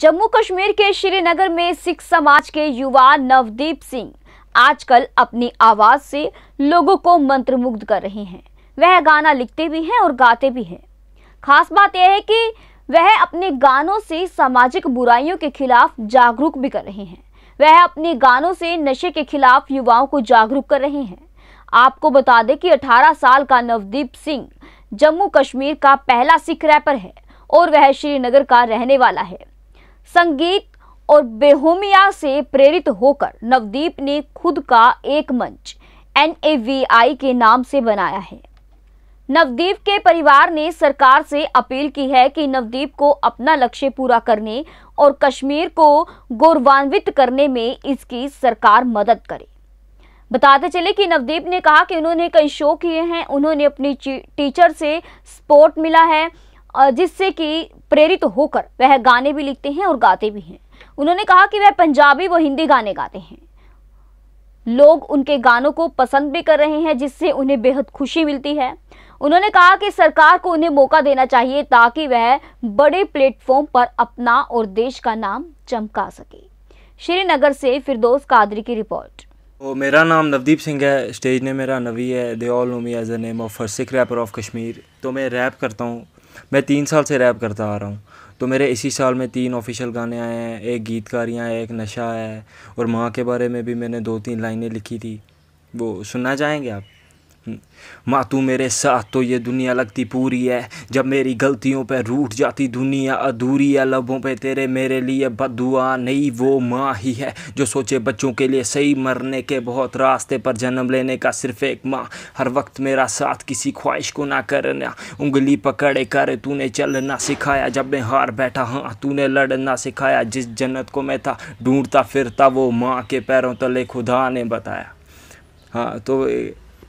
जम्मू कश्मीर के श्रीनगर में सिख समाज के युवा नवदीप सिंह आजकल अपनी आवाज से लोगों को मंत्रमुग्ध कर रहे हैं वह गाना लिखते भी हैं और गाते भी हैं खास बात यह है कि वह अपने गानों से सामाजिक बुराइयों के खिलाफ जागरूक भी कर रहे हैं वह अपने गानों से नशे के खिलाफ युवाओं को जागरूक कर रहे हैं आपको बता दें कि 18 साल का नवदीप सिंह जम्मू कश्मीर का पहला सिख रैपर है और वह श्रीनगर का रहने वाला है संगीत और बेहोमिया से प्रेरित होकर नवदीप ने खुद का एक मंच एन के नाम से बनाया है नवदीप के परिवार ने सरकार से अपील की है कि नवदीप को अपना लक्ष्य पूरा करने और कश्मीर को गौरवान्वित करने में इसकी सरकार मदद करे बताते चले कि नवदीप ने कहा कि उन्होंने कई शो किए हैं उन्होंने अपनी टीचर से सपोर्ट मिला है जिससे कि प्रेरित होकर वह गाने भी लिखते हैं और गाते भी हैं उन्होंने कहा कि वह पंजाबी व हिंदी गाने गाते हैं लोग उनके गानों को पसंद भी कर रहे हैं जिससे उन्हें बेहद खुशी मिलती है उन्होंने कहा कि सरकार को उन्हें मौका देना चाहिए ताकि वह बड़े प्लेटफॉर्म पर अपना और देश का नाम चमका सके श्रीनगर से फिरदोस कादरी की रिपोर्ट ओ, मेरा नाम नवदीप सिंह है स्टेज ने मेरा नवी है they all know me as the name of first rapper of Kashmir तो मैं रैप करता हूँ मैं तीन साल से रैप करता आ रहा हूँ तो मेरे इसी साल में तीन ऑफिशियल गाने आए हैं एक गीतकारियाँ है एक नशा है और माँ के बारे में भी मैंने दो तीन लाइनें लिखी थी वो सुनना चाहेंगे आप माँ तू मेरे साथ तो ये दुनिया लगती पूरी है जब मेरी गलतियों पे रूठ जाती दुनिया अधूरी है लबों पे तेरे मेरे लिए बदुआ नहीं वो माँ ही है जो सोचे बच्चों के लिए सही मरने के बहुत रास्ते पर जन्म लेने का सिर्फ एक माँ हर वक्त मेरा साथ किसी ख्वाहिश को ना करना उंगली पकड़े कर तूने चलना सिखाया जब मैं हार बैठा हाँ तूने लड़ना सिखाया जिस जन्नत को मैं था ढूंढता फिरता वो माँ के पैरों तले खुदा ने बताया हाँ तो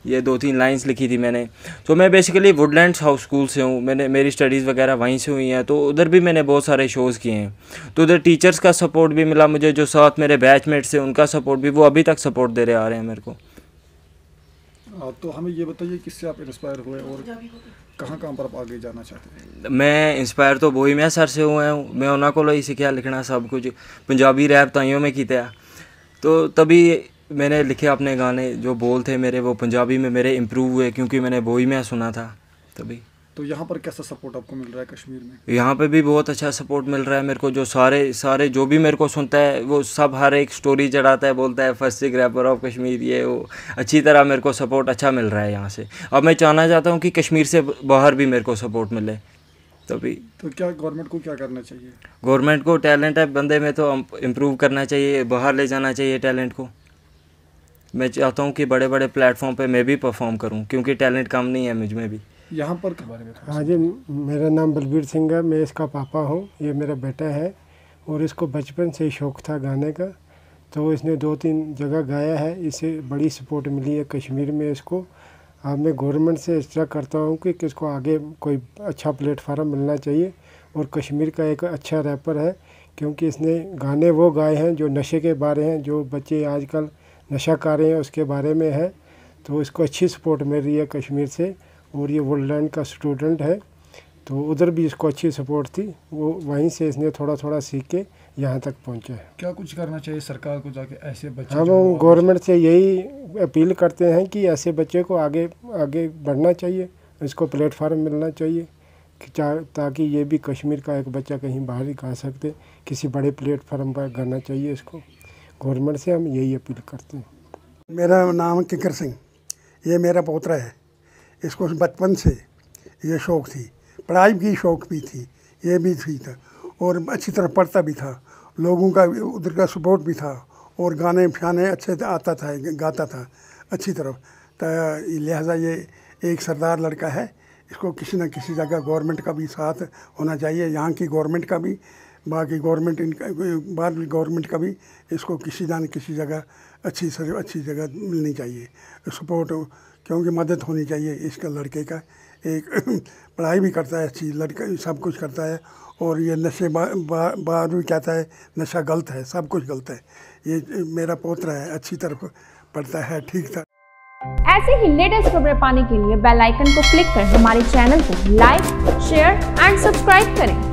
ये दो तीन लाइंस लिखी थी मैंने तो मैं बेसिकली वुडलैंड्स हाउस स्कूल से हूँ मैंने मेरी स्टडीज़ वगैरह वहीं से हुई हैं तो उधर भी मैंने बहुत सारे शोज़ किए हैं तो उधर टीचर्स का सपोर्ट भी मिला मुझे जो साथ मेरे बैचमेट्स से उनका सपोर्ट भी वो अभी तक सपोर्ट दे रहे आ रहे हैं मेरे को तो हमें ये बताइए किससे आप इंस्पायर हुए और कहाँ कहाँ पर आप आगे जाना चाहते हैं मैं इंस्पायर तो बोही मैं सर से हुए हूँ मैं उन्होंने को ही सीखा लिखना सब कुछ पंजाबी रैप ताइयों में किया तो तभी मैंने लिखे अपने गाने जो बोल थे मेरे वो पंजाबी में मेरे इम्प्रूव हुए क्योंकि मैंने बोई में सुना था तभी तो यहाँ पर कैसा सपोर्ट आपको मिल रहा है कश्मीर में यहाँ पे भी बहुत अच्छा सपोर्ट मिल रहा है मेरे को जो सारे सारे जो भी मेरे को सुनता है वो सब हर एक स्टोरी चढ़ाता है बोलता है फर्स्ट रैपर ऑफ कश्मीर ये वो अच्छी तरह मेरे को सपोर्ट अच्छा मिल रहा है यहाँ से अब मैं चाहना चाहता हूँ कि कश्मीर से बाहर भी मेरे को सपोर्ट मिले तभी तो क्या गवर्नमेंट को क्या करना चाहिए गवर्नमेंट को टैलेंट है बंदे में तो इम्प्रूव करना चाहिए बाहर ले जाना चाहिए टैलेंट को मैं चाहता हूँ कि बड़े बड़े प्लेटफॉर्म पे मैं भी परफॉर्म करूँ क्योंकि टैलेंट कम नहीं है मुझ में भी यहाँ पर के बारे में हाँ जी मेरा नाम बलबीर सिंह है मैं इसका पापा हूँ ये मेरा बेटा है और इसको बचपन से ही शौक़ था गाने का तो इसने दो तीन जगह गाया है इसे बड़ी सपोर्ट मिली है कश्मीर में इसको अब मैं गवर्नमेंट से तरह करता हूँ कि किसको आगे कोई अच्छा प्लेटफार्म मिलना चाहिए और कश्मीर का एक अच्छा रैपर है क्योंकि इसने गाने वो गाए हैं जो नशे के बारे हैं जो बच्चे आजकल नशा रहे हैं उसके बारे में है तो इसको अच्छी सपोर्ट मिल रही है कश्मीर से और ये लैंड का स्टूडेंट है तो उधर भी इसको अच्छी सपोर्ट थी वो वहीं से इसने थोड़ा थोड़ा सीख के यहाँ तक पहुँचा है क्या कुछ करना चाहिए सरकार को जाके ऐसे बच्चे हम गवर्नमेंट से यही अपील करते हैं कि ऐसे बच्चे को आगे आगे बढ़ना चाहिए इसको प्लेटफार्म मिलना चाहिए ताकि ये भी कश्मीर का एक बच्चा कहीं बाहर ही गा सकते किसी बड़े प्लेटफार्म पर गाना चाहिए इसको गवर्नमेंट से हम यही अपील करते हैं मेरा नाम किकर सिंह ये मेरा पोतरा है इसको बचपन से ये शौक़ थी पढ़ाई भी शौक़ भी थी ये भी थी था और अच्छी तरह पढ़ता भी था लोगों का उधर का सपोर्ट भी था और गाने फाने अच्छे आता था गाता था अच्छी तरफ तो लिहाजा ये एक सरदार लड़का है इसको किसी न किसी जगह गवर्नमेंट का भी साथ होना चाहिए यहाँ की गवर्नमेंट का भी बाकी गवर्नमेंट इनका बाद गवर्नमेंट का भी इसको किसी जान किसी जगह अच्छी सर अच्छी जगह मिलनी चाहिए सपोर्ट क्योंकि मदद होनी चाहिए इसका लड़के का एक पढ़ाई भी करता है अच्छी लड़का सब कुछ करता है और ये नशे बाहर भी कहता है नशा गलत है सब कुछ गलत है ये मेरा पोतरा है अच्छी तरफ पढ़ता है ठीक था ऐसे ही लेटेस्ट खबरें पाने के लिए बेल आइकन को क्लिक कर हमारे चैनल को लाइक शेयर एंड सब्सक्राइब करें